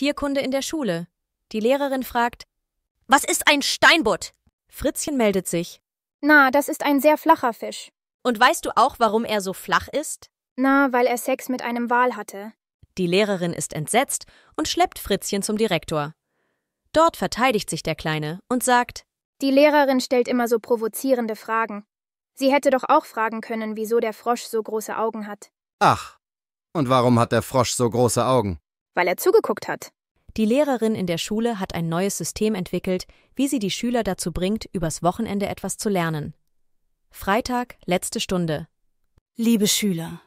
Tierkunde in der Schule. Die Lehrerin fragt: Was ist ein Steinbutt? Fritzchen meldet sich. Na, das ist ein sehr flacher Fisch. Und weißt du auch, warum er so flach ist? Na, weil er Sex mit einem Wal hatte. Die Lehrerin ist entsetzt und schleppt Fritzchen zum Direktor. Dort verteidigt sich der Kleine und sagt: Die Lehrerin stellt immer so provozierende Fragen. Sie hätte doch auch fragen können, wieso der Frosch so große Augen hat. Ach, und warum hat der Frosch so große Augen? weil er zugeguckt hat. Die Lehrerin in der Schule hat ein neues System entwickelt, wie sie die Schüler dazu bringt, übers Wochenende etwas zu lernen. Freitag, letzte Stunde. Liebe Schüler,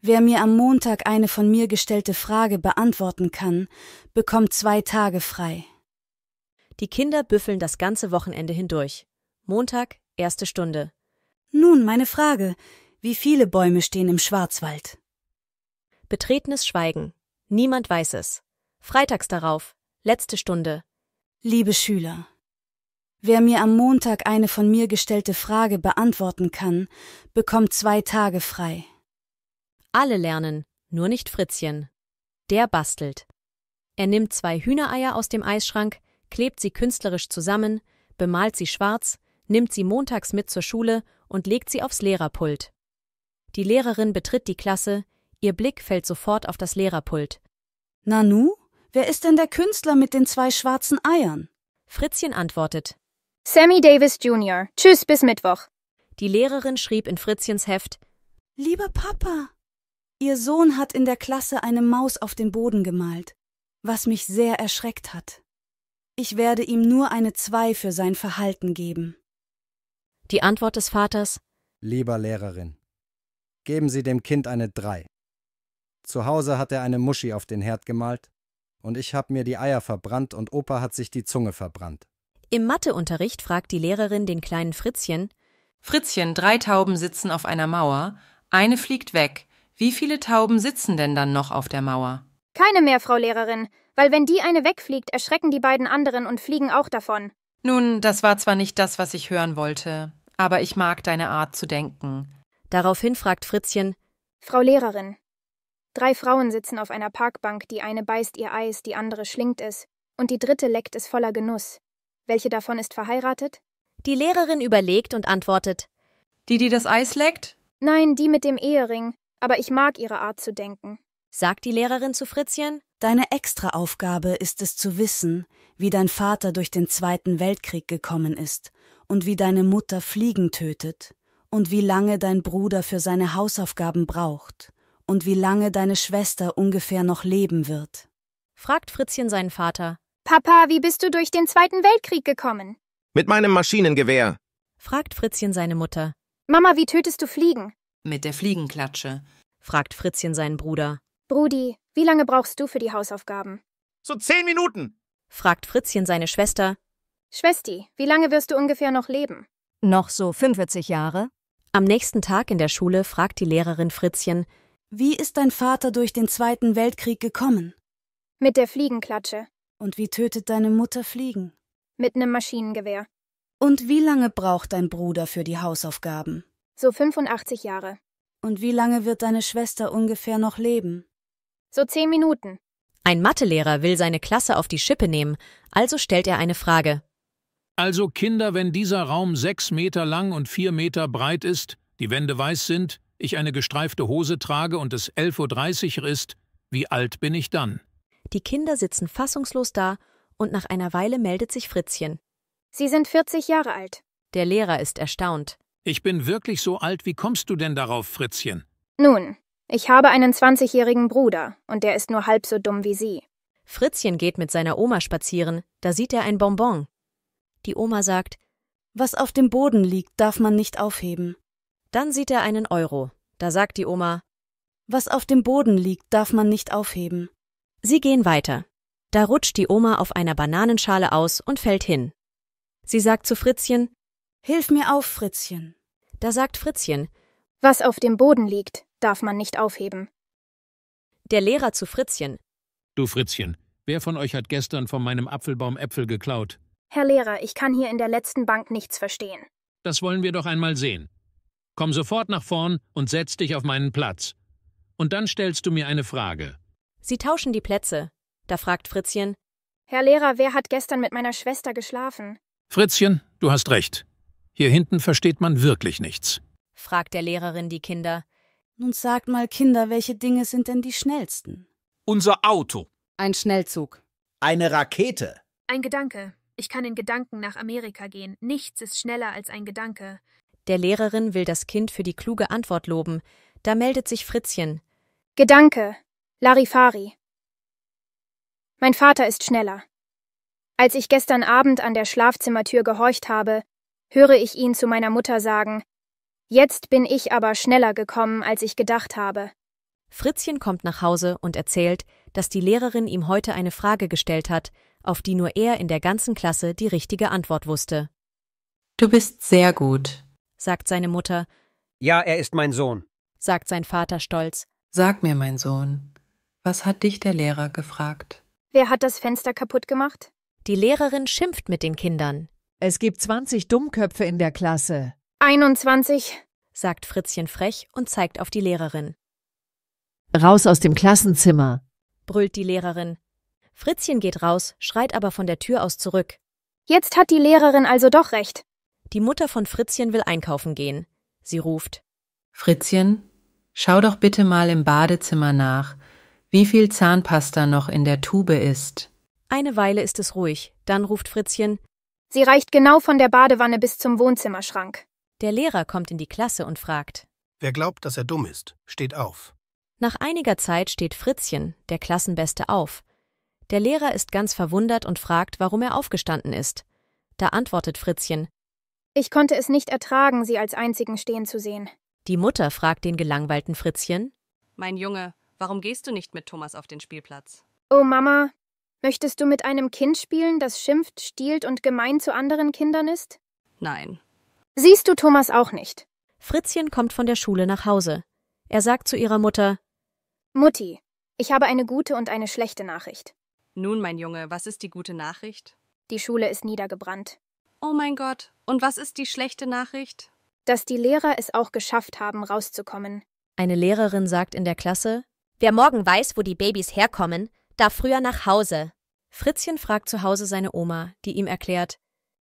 wer mir am Montag eine von mir gestellte Frage beantworten kann, bekommt zwei Tage frei. Die Kinder büffeln das ganze Wochenende hindurch. Montag, erste Stunde. Nun, meine Frage. Wie viele Bäume stehen im Schwarzwald? Betretenes Schweigen. Niemand weiß es. Freitags darauf, letzte Stunde. Liebe Schüler, wer mir am Montag eine von mir gestellte Frage beantworten kann, bekommt zwei Tage frei. Alle lernen, nur nicht Fritzchen. Der bastelt. Er nimmt zwei Hühnereier aus dem Eisschrank, klebt sie künstlerisch zusammen, bemalt sie schwarz, nimmt sie montags mit zur Schule und legt sie aufs Lehrerpult. Die Lehrerin betritt die Klasse, Ihr Blick fällt sofort auf das Lehrerpult. Nanu, wer ist denn der Künstler mit den zwei schwarzen Eiern? Fritzchen antwortet. Sammy Davis Jr. Tschüss bis Mittwoch. Die Lehrerin schrieb in Fritzchens Heft Lieber Papa, Ihr Sohn hat in der Klasse eine Maus auf den Boden gemalt, was mich sehr erschreckt hat. Ich werde ihm nur eine Zwei für sein Verhalten geben. Die Antwort des Vaters Lieber Lehrerin, geben Sie dem Kind eine Drei. Zu Hause hat er eine Muschi auf den Herd gemalt und ich habe mir die Eier verbrannt und Opa hat sich die Zunge verbrannt. Im Matheunterricht fragt die Lehrerin den kleinen Fritzchen: Fritzchen, drei Tauben sitzen auf einer Mauer, eine fliegt weg. Wie viele Tauben sitzen denn dann noch auf der Mauer? Keine mehr, Frau Lehrerin, weil wenn die eine wegfliegt, erschrecken die beiden anderen und fliegen auch davon. Nun, das war zwar nicht das, was ich hören wollte, aber ich mag deine Art zu denken. Daraufhin fragt Fritzchen: Frau Lehrerin, Drei Frauen sitzen auf einer Parkbank, die eine beißt ihr Eis, die andere schlingt es, und die dritte leckt es voller Genuss. Welche davon ist verheiratet? Die Lehrerin überlegt und antwortet. Die, die das Eis leckt? Nein, die mit dem Ehering, aber ich mag ihre Art zu denken. Sagt die Lehrerin zu Fritzchen. Deine extra Aufgabe ist es zu wissen, wie dein Vater durch den Zweiten Weltkrieg gekommen ist und wie deine Mutter Fliegen tötet und wie lange dein Bruder für seine Hausaufgaben braucht und wie lange deine Schwester ungefähr noch leben wird. fragt Fritzchen seinen Vater. Papa, wie bist du durch den Zweiten Weltkrieg gekommen? Mit meinem Maschinengewehr, fragt Fritzchen seine Mutter. Mama, wie tötest du Fliegen? Mit der Fliegenklatsche, fragt Fritzchen seinen Bruder. Brudi, wie lange brauchst du für die Hausaufgaben? So zehn Minuten, fragt Fritzchen seine Schwester. Schwesti, wie lange wirst du ungefähr noch leben? Noch so 45 Jahre. Am nächsten Tag in der Schule fragt die Lehrerin Fritzchen, wie ist dein Vater durch den Zweiten Weltkrieg gekommen? Mit der Fliegenklatsche. Und wie tötet deine Mutter Fliegen? Mit einem Maschinengewehr. Und wie lange braucht dein Bruder für die Hausaufgaben? So 85 Jahre. Und wie lange wird deine Schwester ungefähr noch leben? So zehn Minuten. Ein Mathelehrer will seine Klasse auf die Schippe nehmen, also stellt er eine Frage. Also Kinder, wenn dieser Raum sechs Meter lang und vier Meter breit ist, die Wände weiß sind, ich eine gestreifte Hose trage und es 11.30 Uhr ist, wie alt bin ich dann? Die Kinder sitzen fassungslos da und nach einer Weile meldet sich Fritzchen. Sie sind 40 Jahre alt. Der Lehrer ist erstaunt. Ich bin wirklich so alt, wie kommst du denn darauf, Fritzchen? Nun, ich habe einen 20-jährigen Bruder und der ist nur halb so dumm wie Sie. Fritzchen geht mit seiner Oma spazieren, da sieht er ein Bonbon. Die Oma sagt: Was auf dem Boden liegt, darf man nicht aufheben. Dann sieht er einen Euro. Da sagt die Oma, was auf dem Boden liegt, darf man nicht aufheben. Sie gehen weiter. Da rutscht die Oma auf einer Bananenschale aus und fällt hin. Sie sagt zu Fritzchen, Hilf mir auf, Fritzchen. Da sagt Fritzchen, Was auf dem Boden liegt, darf man nicht aufheben. Der Lehrer zu Fritzchen, Du Fritzchen, wer von euch hat gestern von meinem Apfelbaum Äpfel geklaut? Herr Lehrer, ich kann hier in der letzten Bank nichts verstehen. Das wollen wir doch einmal sehen. Komm sofort nach vorn und setz dich auf meinen Platz. Und dann stellst du mir eine Frage. Sie tauschen die Plätze. Da fragt Fritzchen. Herr Lehrer, wer hat gestern mit meiner Schwester geschlafen? Fritzchen, du hast recht. Hier hinten versteht man wirklich nichts. fragt der Lehrerin die Kinder. Nun sagt mal, Kinder, welche Dinge sind denn die schnellsten? Unser Auto. Ein Schnellzug. Eine Rakete. Ein Gedanke. Ich kann in Gedanken nach Amerika gehen. Nichts ist schneller als ein Gedanke. Der Lehrerin will das Kind für die kluge Antwort loben. Da meldet sich Fritzchen. Gedanke. Larifari. Mein Vater ist schneller. Als ich gestern Abend an der Schlafzimmertür gehorcht habe, höre ich ihn zu meiner Mutter sagen, Jetzt bin ich aber schneller gekommen, als ich gedacht habe. Fritzchen kommt nach Hause und erzählt, dass die Lehrerin ihm heute eine Frage gestellt hat, auf die nur er in der ganzen Klasse die richtige Antwort wusste. Du bist sehr gut sagt seine Mutter. Ja, er ist mein Sohn, sagt sein Vater stolz. Sag mir, mein Sohn, was hat dich der Lehrer gefragt? Wer hat das Fenster kaputt gemacht? Die Lehrerin schimpft mit den Kindern. Es gibt 20 Dummköpfe in der Klasse. 21, sagt Fritzchen frech und zeigt auf die Lehrerin. Raus aus dem Klassenzimmer, brüllt die Lehrerin. Fritzchen geht raus, schreit aber von der Tür aus zurück. Jetzt hat die Lehrerin also doch recht. Die Mutter von Fritzchen will einkaufen gehen. Sie ruft. Fritzchen, schau doch bitte mal im Badezimmer nach, wie viel Zahnpasta noch in der Tube ist. Eine Weile ist es ruhig, dann ruft Fritzchen. Sie reicht genau von der Badewanne bis zum Wohnzimmerschrank. Der Lehrer kommt in die Klasse und fragt. Wer glaubt, dass er dumm ist, steht auf. Nach einiger Zeit steht Fritzchen, der Klassenbeste, auf. Der Lehrer ist ganz verwundert und fragt, warum er aufgestanden ist. Da antwortet Fritzchen ich konnte es nicht ertragen, sie als einzigen stehen zu sehen. Die Mutter fragt den gelangweilten Fritzchen. Mein Junge, warum gehst du nicht mit Thomas auf den Spielplatz? Oh Mama, möchtest du mit einem Kind spielen, das schimpft, stiehlt und gemein zu anderen Kindern ist? Nein. Siehst du Thomas auch nicht? Fritzchen kommt von der Schule nach Hause. Er sagt zu ihrer Mutter Mutti, ich habe eine gute und eine schlechte Nachricht. Nun, mein Junge, was ist die gute Nachricht? Die Schule ist niedergebrannt. Oh mein Gott, und was ist die schlechte Nachricht? Dass die Lehrer es auch geschafft haben, rauszukommen. Eine Lehrerin sagt in der Klasse, Wer morgen weiß, wo die Babys herkommen, darf früher nach Hause. Fritzchen fragt zu Hause seine Oma, die ihm erklärt,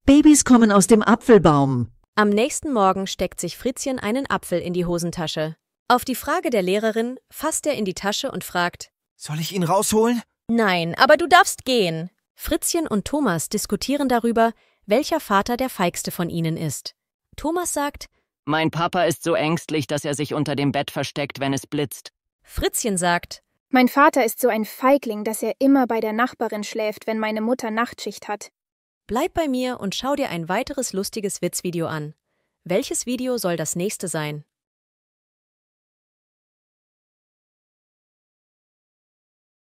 Babys kommen aus dem Apfelbaum. Am nächsten Morgen steckt sich Fritzchen einen Apfel in die Hosentasche. Auf die Frage der Lehrerin fasst er in die Tasche und fragt, Soll ich ihn rausholen? Nein, aber du darfst gehen. Fritzchen und Thomas diskutieren darüber, welcher Vater der feigste von ihnen ist. Thomas sagt, Mein Papa ist so ängstlich, dass er sich unter dem Bett versteckt, wenn es blitzt. Fritzchen sagt, Mein Vater ist so ein Feigling, dass er immer bei der Nachbarin schläft, wenn meine Mutter Nachtschicht hat. Bleib bei mir und schau dir ein weiteres lustiges Witzvideo an. Welches Video soll das nächste sein?